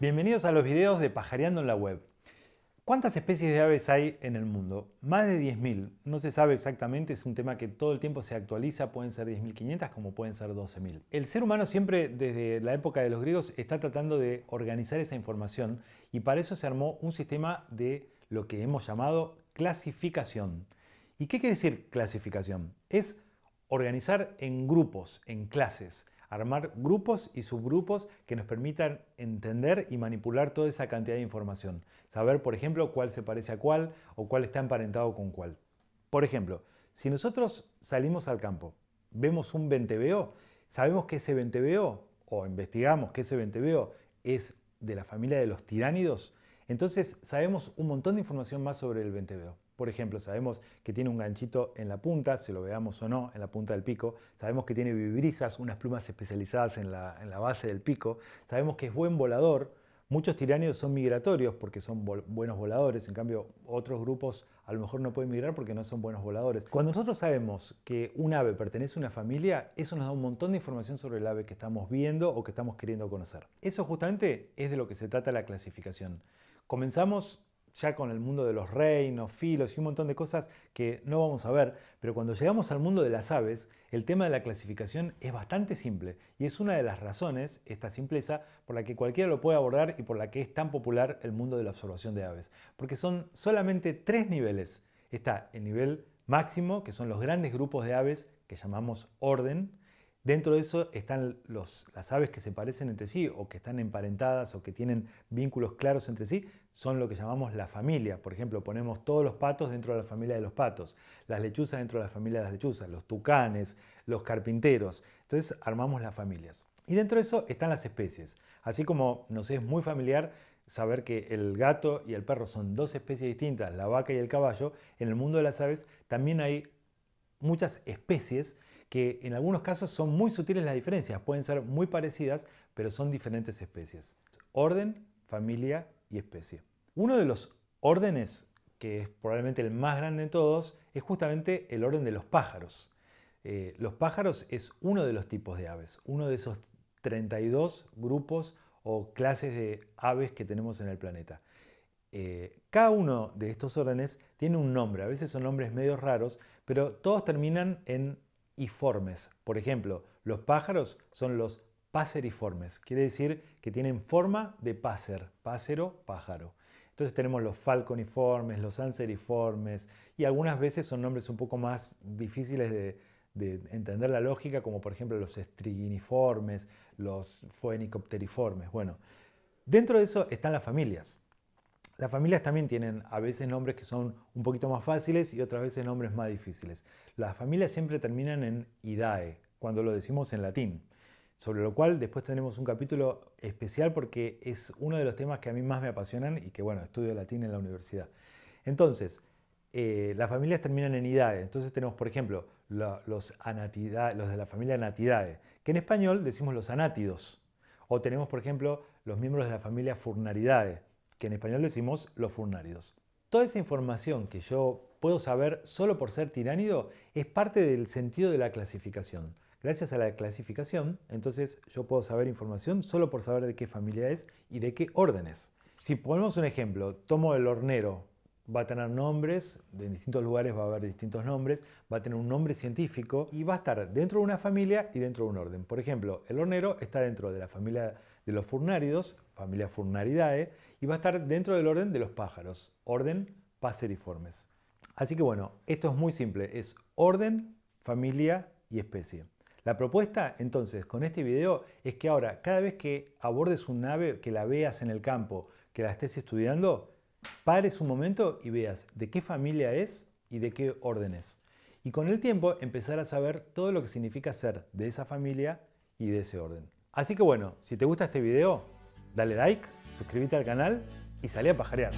Bienvenidos a los videos de Pajareando en la Web. ¿Cuántas especies de aves hay en el mundo? Más de 10.000. No se sabe exactamente, es un tema que todo el tiempo se actualiza, pueden ser 10.500 como pueden ser 12.000. El ser humano siempre, desde la época de los griegos, está tratando de organizar esa información y para eso se armó un sistema de lo que hemos llamado clasificación. ¿Y qué quiere decir clasificación? Es organizar en grupos, en clases armar grupos y subgrupos que nos permitan entender y manipular toda esa cantidad de información. Saber, por ejemplo, cuál se parece a cuál o cuál está emparentado con cuál. Por ejemplo, si nosotros salimos al campo, vemos un venteveo, sabemos que ese venteveo, o investigamos que ese venteveo es de la familia de los tiránidos, entonces sabemos un montón de información más sobre el venteveo. Por ejemplo, sabemos que tiene un ganchito en la punta, si lo veamos o no, en la punta del pico. Sabemos que tiene vibrisas, unas plumas especializadas en la, base del pico. Sabemos que es buen volador. Muchos tiranios son migratorios porque son buenos voladores, en cambio otros grupos a lo mejor no pueden migrar porque no son buenos voladores. Cuando nosotros sabemos que un ave pertenece a una familia, eso nos da un montón de información sobre el ave que estamos viendo o que estamos queriendo conocer. Eso justamente es de lo que se trata la clasificación. Comenzamos ya con el mundo de los reinos, filos y un montón de cosas que no vamos a ver, pero cuando llegamos al mundo de las aves, el tema de la clasificación es bastante simple y es una de las razones, esta simpleza, por la que cualquiera lo puede abordar y por la que es tan popular el mundo de la observación de aves, porque son solamente tres niveles. Está el nivel máximo, que son los grandes grupos de aves que llamamos orden, Dentro de eso están las aves que se parecen entre sí o que están emparentadas o que tienen vínculos claros entre sí, son lo que llamamos la familia. Por ejemplo, ponemos todos los patos dentro de la familia de los patos, las lechuzas dentro de la familia de las lechuzas, los tucanes, los carpinteros. Entonces armamos las familias. Y dentro de eso están las especies. Así como nos es muy familiar saber que el gato y el perro son dos especies distintas, la vaca y el caballo, en el mundo de las aves también hay muchas especies que en algunos casos son muy sutiles las diferencias, pueden ser muy parecidas, pero son diferentes especies. Orden, familia y especie. Uno de los órdenes que es probablemente el más grande de todos, es justamente el orden de los pájaros. Eh, los pájaros es uno de los tipos de aves, uno de esos 32 grupos o clases de aves que tenemos en el planeta. Eh, cada uno de estos órdenes tiene un nombre, a veces son nombres medio raros, pero todos terminan en por ejemplo, los pájaros son los paseriformes, quiere decir que tienen forma de páser, pásero, pájaro. Entonces tenemos los falconiformes, los anseriformes y algunas veces son nombres un poco más difíciles de, entender la lógica, como por ejemplo los estriginiformes, los foenicopteriformes. Bueno, dentro de eso están las familias. Las familias también tienen a veces nombres que son un poquito más fáciles y otras veces nombres más difíciles. Las familias siempre terminan en idae, cuando lo decimos en latín. Sobre lo cual después tenemos un capítulo especial porque es uno de los temas que a mí más me apasionan y que, bueno, estudio latín en la universidad. Entonces, eh, las familias terminan en idae. Entonces tenemos, por ejemplo, los, anatidae, los de la familia anatidae, que en español decimos los anátidos. O tenemos, por ejemplo, los miembros de la familia furnaridae, que en español decimos los furnáridos. Toda esa información que yo puedo saber solo por ser tiránido es parte del sentido de la clasificación. Gracias a la clasificación, entonces yo puedo saber información solo por saber de qué familia es y de qué órdenes. Si ponemos un ejemplo, tomo el hornero va a tener nombres, de distintos lugares va a haber distintos nombres, va a tener un nombre científico y va a estar dentro de una familia y dentro de un orden. Por ejemplo, el hornero está dentro de la familia de los furnáridos, familia Furnaridae, y va a estar dentro del orden de los pájaros, orden Passeriformes. Así que bueno, esto es muy simple, es orden, familia y especie. La propuesta entonces con este video es que ahora cada vez que abordes un ave, que la veas en el campo, que la estés estudiando, pares un momento y veas de qué familia es y de qué orden es. Y con el tiempo empezar a saber todo lo que significa ser de esa familia y de ese orden. Así que bueno, si te gusta este video, dale like, suscríbete al canal y salí a pajarear.